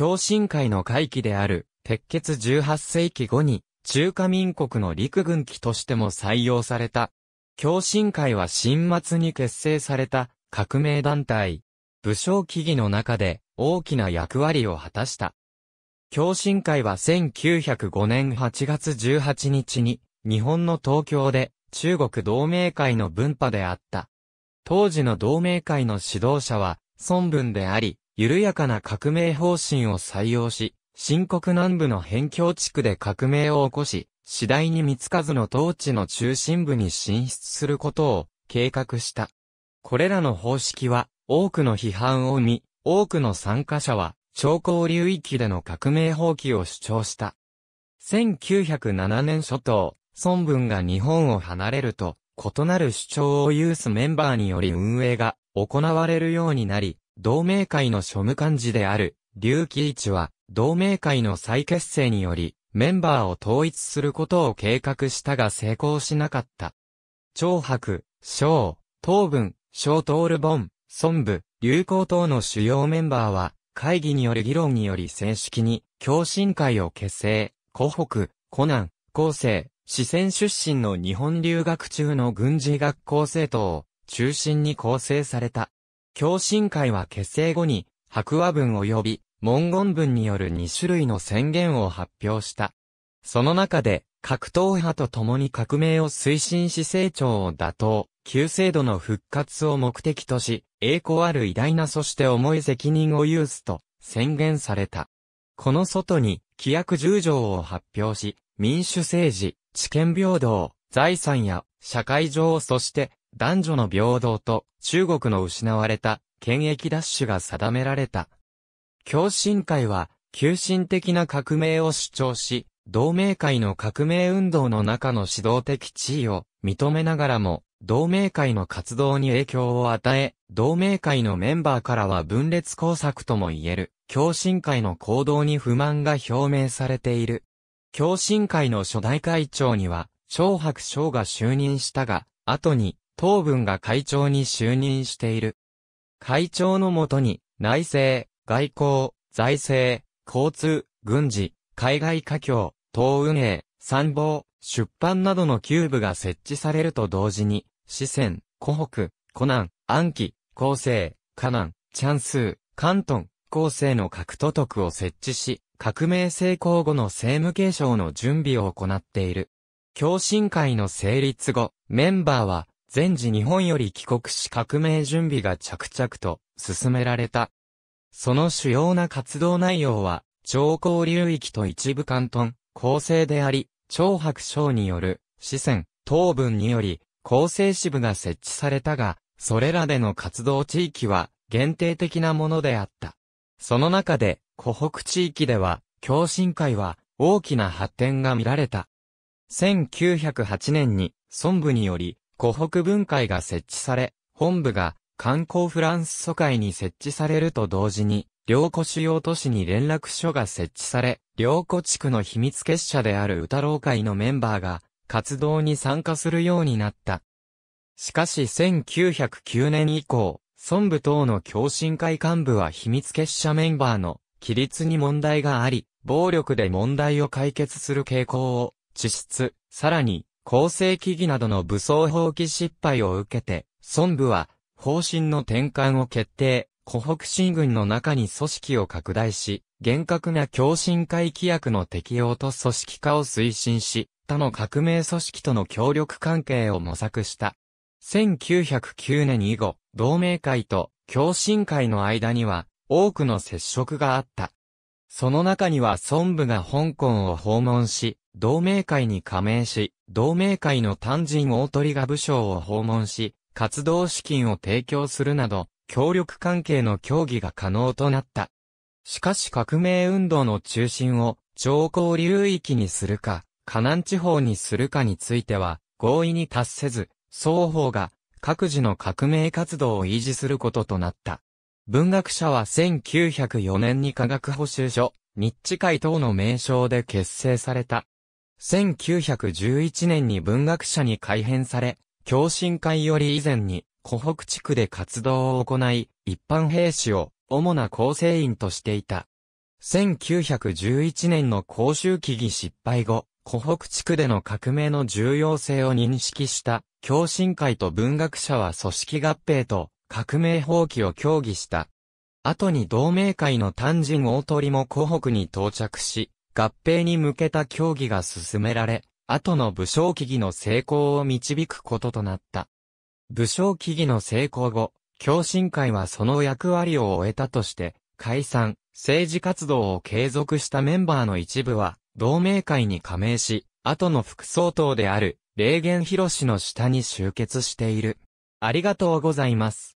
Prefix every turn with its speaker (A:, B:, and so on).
A: 共進会の会期である、鉄血18世紀後に、中華民国の陸軍機としても採用された。共進会は新末に結成された革命団体。武将起義の中で大きな役割を果たした。共進会は1905年8月18日に日本の東京で中国同盟会の分派であった。当時の同盟会の指導者は孫文であり、緩やかな革命方針を採用し、新国南部の辺境地区で革命を起こし、次第に三つ数の統治の中心部に進出することを計画した。これらの方式は多くの批判を生み、多くの参加者は超高流域での革命放棄を主張した。1907年初頭、孫文が日本を離れると、異なる主張を有すメンバーにより運営が行われるようになり、同盟会の庶務幹事である、劉貴一は、同盟会の再結成により、メンバーを統一することを計画したが成功しなかった。長白、小、東文、小東ルボン、孫部、流行等の主要メンバーは、会議による議論により正式に、共進会を結成、湖北、湖南、高生、四川出身の日本留学中の軍事学校生徒を中心に構成された。共振会は結成後に、白話文及び文言文による2種類の宣言を発表した。その中で、格闘派と共に革命を推進し成長を打倒、旧制度の復活を目的とし、栄光ある偉大なそして重い責任を有すと宣言された。この外に、規約10条を発表し、民主政治、知見平等、財産や社会上そして男女の平等と中国の失われた権益奪取が定められた。共進会は、急進的な革命を主張し、同盟会の革命運動の中の指導的地位を認めながらも、同盟会の活動に影響を与え、同盟会のメンバーからは分裂工作とも言える、共進会の行動に不満が表明されている。共進会の初代会長には、張白章が就任したが、後に、当分が会長に就任している。会長のもとに、内政、外交、財政、交通、軍事、海外華僑、党運営、参謀、出版などのキューブが設置されると同時に、四川、湖北、湖南、安貴、厚生、河南、チャンス、関東、厚生の各都督を設置し、革命成功後の政務継承の準備を行っている。共進会の成立後、メンバーは全時日本より帰国し革命準備が着々と進められた。その主要な活動内容は、長江流域と一部関東、構成であり、長白省による、四川、東文により、構成支部が設置されたが、それらでの活動地域は、限定的なものであった。その中で、湖北地域では、共進会は、大きな発展が見られた。1908年に、孫部により、湖北分会が設置され、本部が観光フランス疎開に設置されると同時に、両湖主要都市に連絡所が設置され、両湖地区の秘密結社である歌老会のメンバーが活動に参加するようになった。しかし1909年以降、孫部等の共振会幹部は秘密結社メンバーの規律に問題があり、暴力で問題を解決する傾向を、地質、さらに、構成機技などの武装放棄失敗を受けて、孫部は、方針の転換を決定、湖北新軍の中に組織を拡大し、厳格な共振会規約の適用と組織化を推進し、他の革命組織との協力関係を模索した。1909年以後、同盟会と共振会の間には多くの接触があった。その中には孫部が香港を訪問し、同盟会に加盟し、同盟会の単人大鳥が武将を訪問し、活動資金を提供するなど、協力関係の協議が可能となった。しかし革命運動の中心を、長江流域にするか、河南地方にするかについては、合意に達せず、双方が、各自の革命活動を維持することとなった。文学者は1904年に科学補修所、日知会等の名称で結成された。1911年に文学者に改編され、共振会より以前に、湖北地区で活動を行い、一般兵士を主な構成員としていた。1911年の公衆起議失敗後、湖北地区での革命の重要性を認識した、共振会と文学者は組織合併と革命放棄を協議した。後に同盟会の単人大鳥も湖北に到着し、合併に向けた協議が進められ、後の武将起義の成功を導くこととなった。武将起義の成功後、共進会はその役割を終えたとして、解散、政治活動を継続したメンバーの一部は、同盟会に加盟し、後の副総統である、霊源博士の下に集結している。ありがとうございます。